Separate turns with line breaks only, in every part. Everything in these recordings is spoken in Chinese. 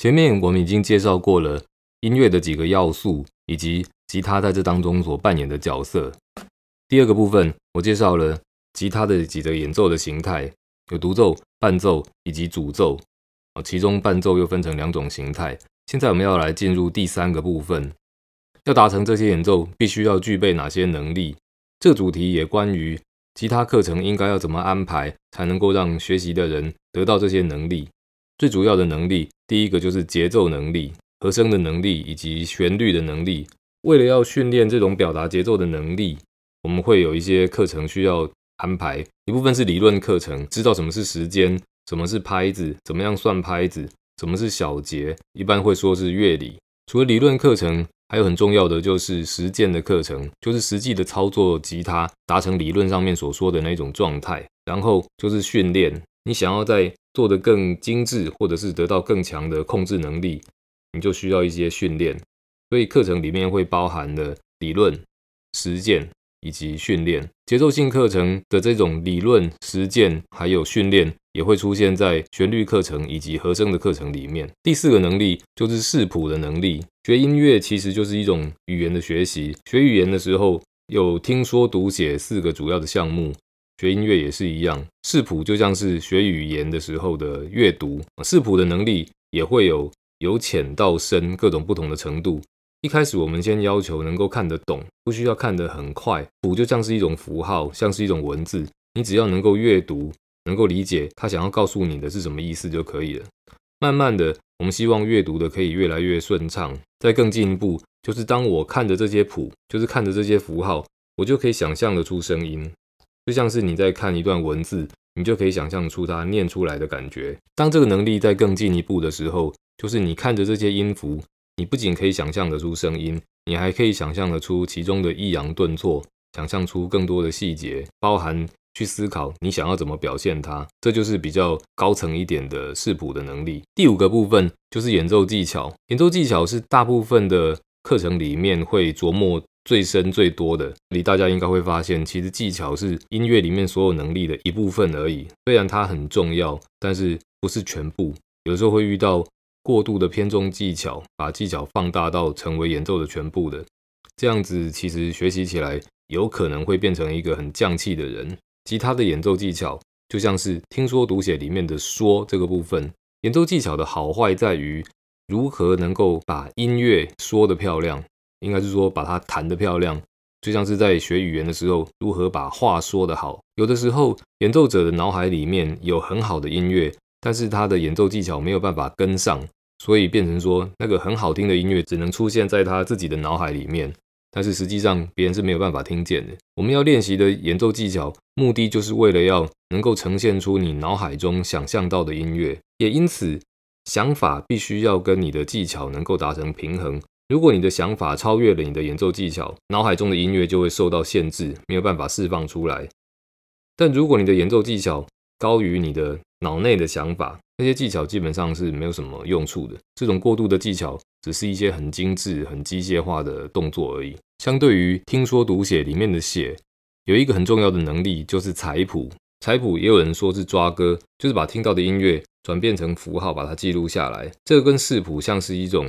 前面我们已经介绍过了音乐的几个要素，以及吉他在这当中所扮演的角色。第二个部分，我介绍了吉他的几个演奏的形态，有独奏、伴奏以及主奏。哦，其中伴奏又分成两种形态。现在我们要来进入第三个部分，要达成这些演奏，必须要具备哪些能力？这主题也关于吉他课程应该要怎么安排，才能够让学习的人得到这些能力。最主要的能力。第一个就是节奏能力、和声的能力以及旋律的能力。为了要训练这种表达节奏的能力，我们会有一些课程需要安排。一部分是理论课程，知道什么是时间、什么是拍子、怎么样算拍子、什么是小节，一般会说是乐理。除了理论课程，还有很重要的就是实践的课程，就是实际的操作吉他，达成理论上面所说的那种状态。然后就是训练，你想要在。做得更精致，或者是得到更强的控制能力，你就需要一些训练。所以课程里面会包含的理论、实践以及训练。节奏性课程的这种理论、实践还有训练，也会出现在旋律课程以及和声的课程里面。第四个能力就是视谱的能力。学音乐其实就是一种语言的学习。学语言的时候，有听说读写四个主要的项目。学音乐也是一样，视谱就像是学语言的时候的阅读，视谱的能力也会有由浅到深各种不同的程度。一开始我们先要求能够看得懂，不需要看得很快。谱就像是一种符号，像是一种文字，你只要能够阅读，能够理解他想要告诉你的是什么意思就可以了。慢慢的，我们希望阅读的可以越来越顺畅。再更进一步，就是当我看着这些谱，就是看着这些符号，我就可以想象得出声音。就像是你在看一段文字，你就可以想象出它念出来的感觉。当这个能力在更进一步的时候，就是你看着这些音符，你不仅可以想象得出声音，你还可以想象得出其中的抑扬顿挫，想象出更多的细节，包含去思考你想要怎么表现它。这就是比较高层一点的视谱的能力。第五个部分就是演奏技巧，演奏技巧是大部分的课程里面会琢磨。最深最多的，你大家应该会发现，其实技巧是音乐里面所有能力的一部分而已。虽然它很重要，但是不是全部。有时候会遇到过度的偏重技巧，把技巧放大到成为演奏的全部的，这样子其实学习起来有可能会变成一个很匠气的人。其他的演奏技巧，就像是听说读写里面的“说”这个部分。演奏技巧的好坏在于如何能够把音乐说的漂亮。应该是说把它弹得漂亮，就像是在学语言的时候，如何把话说得好。有的时候，演奏者的脑海里面有很好的音乐，但是他的演奏技巧没有办法跟上，所以变成说那个很好听的音乐只能出现在他自己的脑海里面，但是实际上别人是没有办法听见的。我们要练习的演奏技巧，目的就是为了要能够呈现出你脑海中想象到的音乐，也因此想法必须要跟你的技巧能够达成平衡。如果你的想法超越了你的演奏技巧，脑海中的音乐就会受到限制，没有办法释放出来。但如果你的演奏技巧高于你的脑内的想法，那些技巧基本上是没有什么用处的。这种过度的技巧只是一些很精致、很机械化的动作而已。相对于听说读写里面的写，有一个很重要的能力就是采谱。采谱也有人说是抓歌，就是把听到的音乐转变成符号，把它记录下来。这个跟视谱像是一种。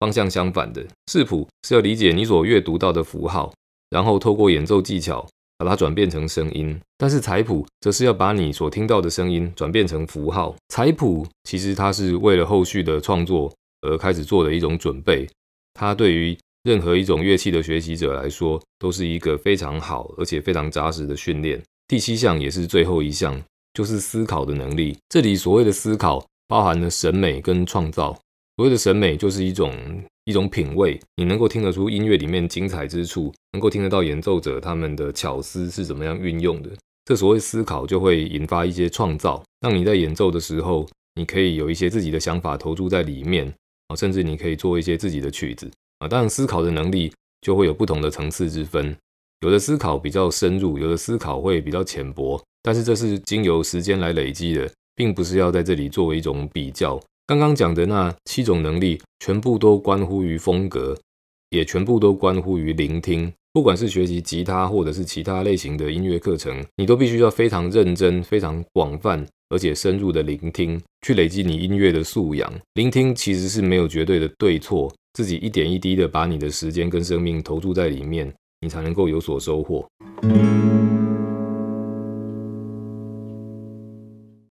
方向相反的视谱是要理解你所阅读到的符号，然后透过演奏技巧把它转变成声音；但是彩谱则是要把你所听到的声音转变成符号。彩谱其实它是为了后续的创作而开始做的一种准备。它对于任何一种乐器的学习者来说，都是一个非常好而且非常扎实的训练。第七项也是最后一项，就是思考的能力。这里所谓的思考，包含了审美跟创造。所谓的审美就是一种一种品味，你能够听得出音乐里面精彩之处，能够听得到演奏者他们的巧思是怎么样运用的。这所谓思考就会引发一些创造，让你在演奏的时候，你可以有一些自己的想法投注在里面啊，甚至你可以做一些自己的曲子啊。当然，思考的能力就会有不同的层次之分，有的思考比较深入，有的思考会比较浅薄。但是这是经由时间来累积的，并不是要在这里作为一种比较。刚刚讲的那七种能力，全部都关乎于风格，也全部都关乎于聆听。不管是学习吉他，或者是其他类型的音乐课程，你都必须要非常认真、非常广泛而且深入的聆听，去累积你音乐的素养。聆听其实是没有绝对的对错，自己一点一滴的把你的时间跟生命投注在里面，你才能够有所收获。